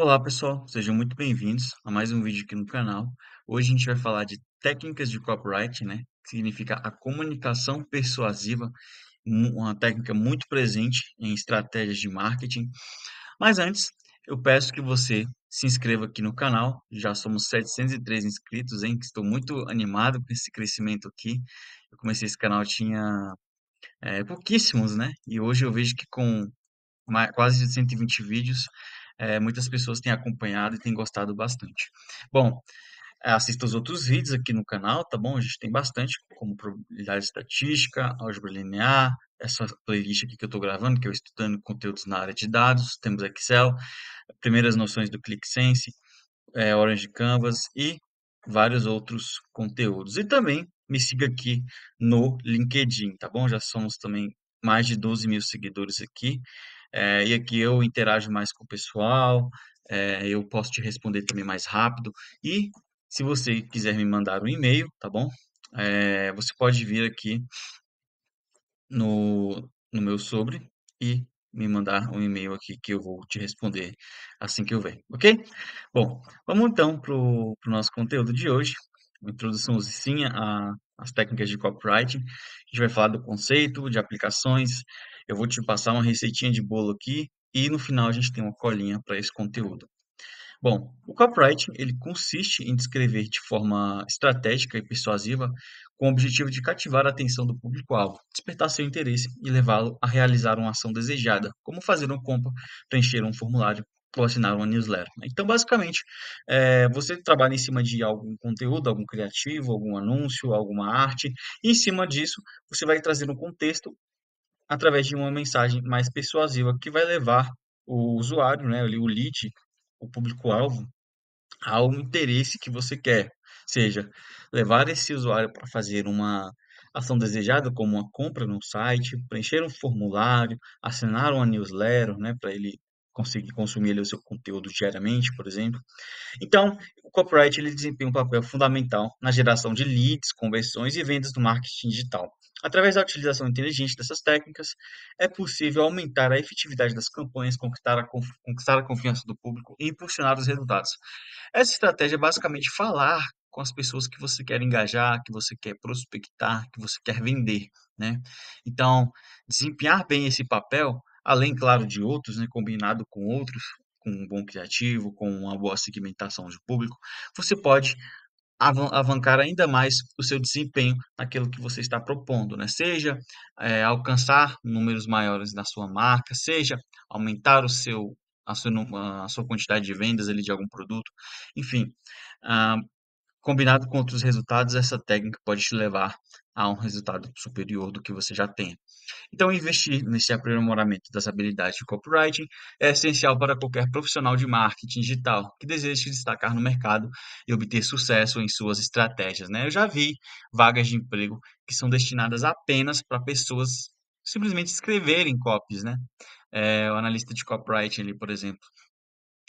Olá pessoal, sejam muito bem-vindos a mais um vídeo aqui no canal. Hoje a gente vai falar de técnicas de copyright, né? Que significa a comunicação persuasiva, uma técnica muito presente em estratégias de marketing. Mas antes, eu peço que você se inscreva aqui no canal. Já somos 703 inscritos, hein? Estou muito animado com esse crescimento aqui. Eu comecei esse canal tinha é, pouquíssimos, né? E hoje eu vejo que com quase 120 vídeos é, muitas pessoas têm acompanhado e têm gostado bastante. Bom, assista os outros vídeos aqui no canal, tá bom? A gente tem bastante, como probabilidade estatística, álgebra linear, essa playlist aqui que eu estou gravando, que eu estudando conteúdos na área de dados, temos Excel, primeiras noções do ClickSense, é, Orange Canvas e vários outros conteúdos. E também me siga aqui no LinkedIn, tá bom? Já somos também mais de 12 mil seguidores aqui é, e aqui eu interajo mais com o pessoal, é, eu posso te responder também mais rápido. E se você quiser me mandar um e-mail, tá bom? É, você pode vir aqui no, no meu sobre e me mandar um e-mail aqui que eu vou te responder assim que eu ver, ok? Bom, vamos então para o nosso conteúdo de hoje. Uma introduçãozinha às técnicas de copyright. A gente vai falar do conceito, de aplicações, eu vou te passar uma receitinha de bolo aqui e no final a gente tem uma colinha para esse conteúdo. Bom, o copywriting ele consiste em descrever de forma estratégica e persuasiva com o objetivo de cativar a atenção do público-alvo, despertar seu interesse e levá-lo a realizar uma ação desejada, como fazer uma compra, preencher um formulário ou assinar uma newsletter. Né? Então, basicamente, é, você trabalha em cima de algum conteúdo, algum criativo, algum anúncio, alguma arte, e em cima disso você vai trazer um contexto através de uma mensagem mais persuasiva que vai levar o usuário, né, o lead, o público-alvo, ao interesse que você quer. Seja, levar esse usuário para fazer uma ação desejada, como uma compra no site, preencher um formulário, assinar uma newsletter, né, para ele conseguir consumir ali, o seu conteúdo diariamente, por exemplo. Então, o copyright ele desempenha um papel fundamental na geração de leads, conversões e vendas do marketing digital. Através da utilização inteligente dessas técnicas, é possível aumentar a efetividade das campanhas, conquistar a, conquistar a confiança do público e impulsionar os resultados. Essa estratégia é basicamente falar com as pessoas que você quer engajar, que você quer prospectar, que você quer vender, né? Então, desempenhar bem esse papel, além, claro, de outros, né, combinado com outros, com um bom criativo, com uma boa segmentação de público, você pode avan avançar ainda mais o seu desempenho naquilo que você está propondo, né? Seja é, alcançar números maiores na sua marca, seja aumentar o seu a sua, a sua quantidade de vendas ali de algum produto, enfim, ah, combinado com outros resultados, essa técnica pode te levar a um resultado superior do que você já tem. Então, investir nesse aprimoramento das habilidades de copywriting é essencial para qualquer profissional de marketing digital que deseje se destacar no mercado e obter sucesso em suas estratégias. Né? Eu já vi vagas de emprego que são destinadas apenas para pessoas simplesmente escreverem copies, né? É, o analista de copywriting ali, por exemplo,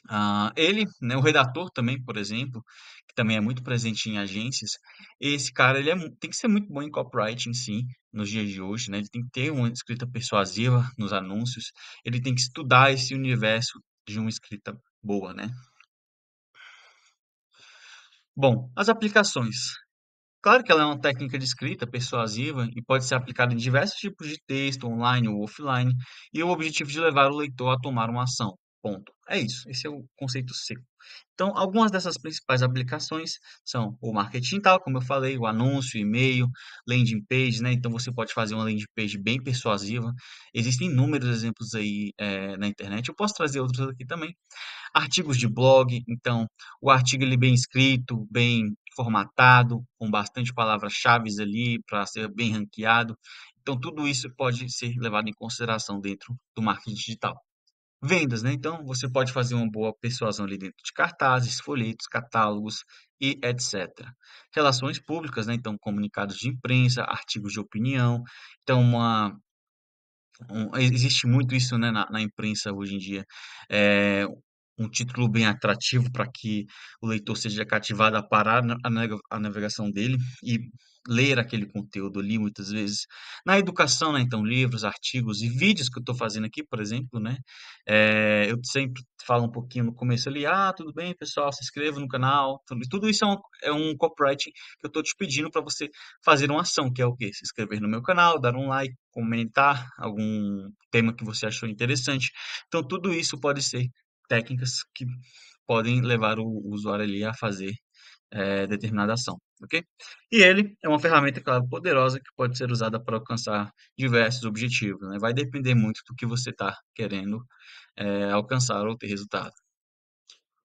ah, ele, né, o redator também, por exemplo, que também é muito presente em agências, esse cara ele é tem que ser muito bom em copywriting, sim, nos dias de hoje, né? Ele tem que ter uma escrita persuasiva nos anúncios, ele tem que estudar esse universo de uma escrita boa, né? Bom, as aplicações. Claro que ela é uma técnica de escrita persuasiva e pode ser aplicada em diversos tipos de texto, online ou offline, e o objetivo de levar o leitor a tomar uma ação. Ponto. É isso. Esse é o conceito seco. Então, algumas dessas principais aplicações são o marketing tal, como eu falei, o anúncio, e-mail, landing page, né? Então, você pode fazer uma landing page bem persuasiva. Existem inúmeros exemplos aí é, na internet. Eu posso trazer outros aqui também. Artigos de blog. Então, o artigo ele bem escrito, bem formatado, com bastante palavras-chave ali para ser bem ranqueado. Então, tudo isso pode ser levado em consideração dentro do marketing digital. Vendas, né? Então você pode fazer uma boa persuasão ali dentro de cartazes, folhetos, catálogos e etc. Relações públicas, né? Então comunicados de imprensa, artigos de opinião. Então uma um, existe muito isso né, na, na imprensa hoje em dia. É, um título bem atrativo para que o leitor seja cativado a parar a navegação dele e ler aquele conteúdo ali muitas vezes. Na educação, né, então, livros, artigos e vídeos que eu estou fazendo aqui, por exemplo, né, é, eu sempre falo um pouquinho no começo ali, ah, tudo bem, pessoal, se inscreva no canal, tudo, tudo isso é um, é um copyright que eu estou te pedindo para você fazer uma ação, que é o quê? Se inscrever no meu canal, dar um like, comentar algum tema que você achou interessante. Então, tudo isso pode ser técnicas que podem levar o, usuário ali a fazer é, determinada ação, ok? E ele é uma ferramenta, claro, poderosa que pode ser usada para alcançar diversos objetivos, né? Vai depender muito do que você está querendo é, alcançar ou ter resultado.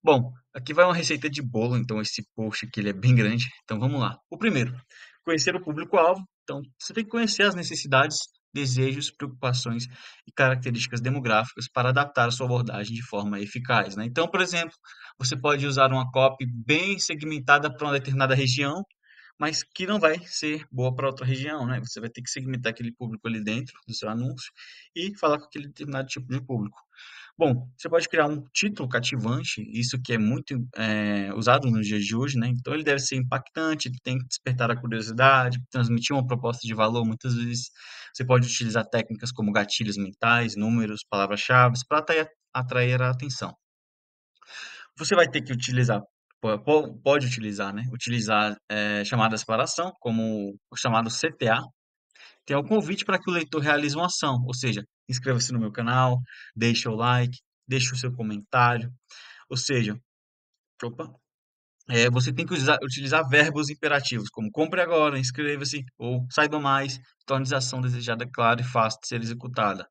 Bom, aqui vai uma receita de bolo, então esse post aqui ele é bem grande, então vamos lá. O primeiro, conhecer o público-alvo, então você tem que conhecer as necessidades desejos, preocupações e características demográficas para adaptar a sua abordagem de forma eficaz. Né? Então, por exemplo, você pode usar uma copy bem segmentada para uma determinada região, mas que não vai ser boa para outra região, né? Você vai ter que segmentar aquele público ali dentro do seu anúncio e falar com aquele determinado tipo de público. Bom, você pode criar um título cativante, isso que é muito é, usado nos dias de hoje, né? Então ele deve ser impactante, tem que despertar a curiosidade, transmitir uma proposta de valor. Muitas vezes você pode utilizar técnicas como gatilhos mentais, números, palavras-chave, para atrair, atrair a atenção. Você vai ter que utilizar pode utilizar, né? Utilizar é, chamadas para ação, como o chamado CTA, tem o convite para que o leitor realize uma ação, ou seja, inscreva-se no meu canal, deixa o like, deixa o seu comentário. Ou seja, opa, é, você tem que usar, utilizar verbos imperativos, como compre agora, inscreva-se, ou saiba mais, torne a ação desejada clara e fácil de ser executada.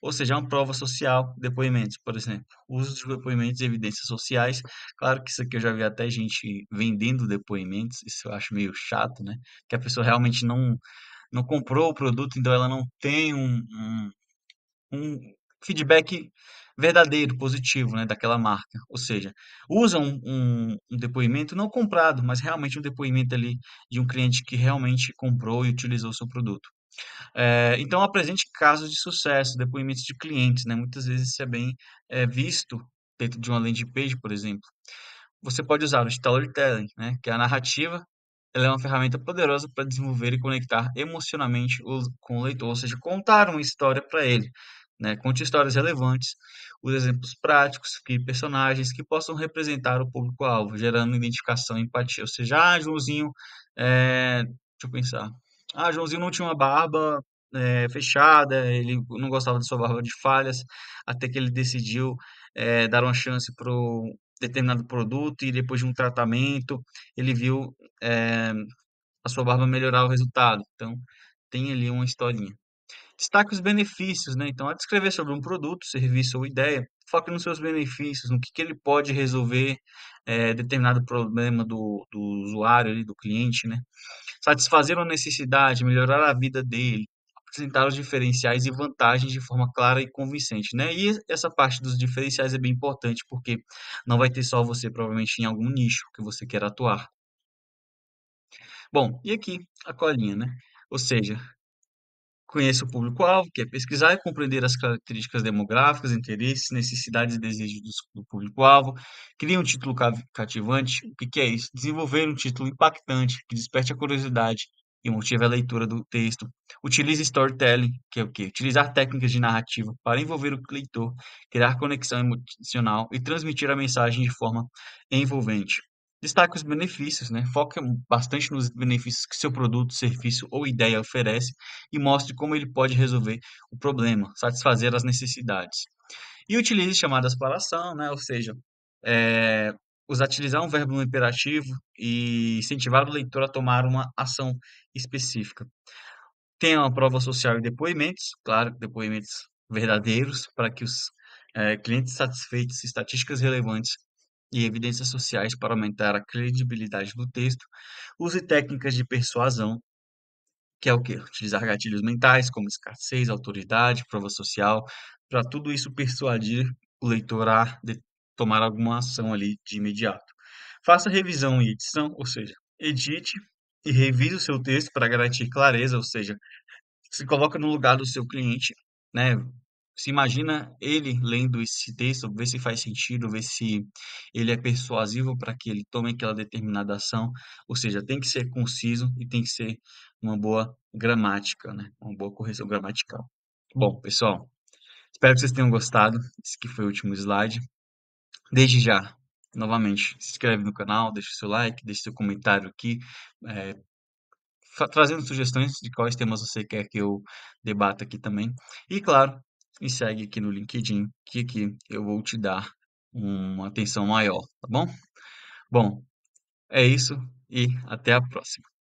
Ou seja, é uma prova social, depoimentos, por exemplo. Uso de depoimentos e evidências sociais. Claro que isso aqui eu já vi até gente vendendo depoimentos, isso eu acho meio chato, né? Que a pessoa realmente não, não comprou o produto, então ela não tem um, um um feedback verdadeiro, positivo, né, daquela marca. Ou seja, usa um, um, um, depoimento não comprado, mas realmente um depoimento ali de um cliente que realmente comprou e utilizou o seu produto. É, então, apresente casos de sucesso, depoimentos de clientes, né? Muitas vezes isso é bem é, visto dentro de uma landing page, por exemplo. Você pode usar o storytelling, né? Que é a narrativa ela é uma ferramenta poderosa para desenvolver e conectar emocionalmente o, com o leitor, ou seja, contar uma história para ele, né? Conte histórias relevantes, os exemplos práticos, crie personagens que possam representar o público-alvo, gerando identificação e empatia. Ou seja, ah, Joãozinho, é... deixa eu pensar. Ah, Joãozinho não tinha uma barba é, fechada, ele não gostava de sua barba de falhas, até que ele decidiu é, dar uma chance para determinado produto e depois de um tratamento ele viu é, a sua barba melhorar o resultado. Então, tem ali uma historinha. Destaque os benefícios, né? Então, ao descrever sobre um produto, serviço ou ideia, foque nos seus benefícios, no que, que ele pode resolver é, determinado problema do, do usuário, ali, do cliente, né? Satisfazer uma necessidade, melhorar a vida dele, apresentar os diferenciais e vantagens de forma clara e convincente, né? E essa parte dos diferenciais é bem importante porque não vai ter só você provavelmente em algum nicho que você quer atuar. Bom, e aqui a colinha, né? Ou seja, Conheça o público-alvo, que é pesquisar e compreender as características demográficas, interesses, necessidades e desejos do público-alvo. Crie um título cativante. O que é isso? Desenvolver um título impactante, que desperte a curiosidade e motive a leitura do texto. Utilize storytelling, que é o quê? Utilizar técnicas de narrativa para envolver o leitor, criar conexão emocional e transmitir a mensagem de forma envolvente. Destaque os benefícios, né? Foque bastante nos benefícios que seu produto, serviço ou ideia oferece e mostre como ele pode resolver o problema, satisfazer as necessidades. E utilize chamadas para ação, né? Ou seja, é, utilizar um verbo no imperativo e incentivar o leitor a tomar uma ação específica. Tenha uma prova social e depoimentos, claro, depoimentos verdadeiros, para que os é, clientes satisfeitos, estatísticas relevantes e evidências sociais para aumentar a credibilidade do texto, use técnicas de persuasão, que é o quê? Utilizar gatilhos mentais, como escassez, autoridade, prova social, para tudo isso persuadir o leitor a tomar alguma ação ali de imediato. Faça revisão e edição, ou seja, edite e revise o seu texto para garantir clareza, ou seja, se coloca no lugar do seu cliente, né? se imagina ele lendo esse texto, ver se faz sentido, ver se ele é persuasivo para que ele tome aquela determinada ação. Ou seja, tem que ser conciso e tem que ser uma boa gramática, né? Uma boa correção gramatical. Bom, pessoal, espero que vocês tenham gostado. Esse que foi o último slide. Desde já, novamente, se inscreve no canal, deixa o seu like, deixa seu comentário aqui, é, trazendo sugestões de quais temas você quer que eu debata aqui também. E, claro, e segue aqui no LinkedIn, que aqui eu vou te dar uma atenção maior, tá bom? Bom, é isso e até a próxima.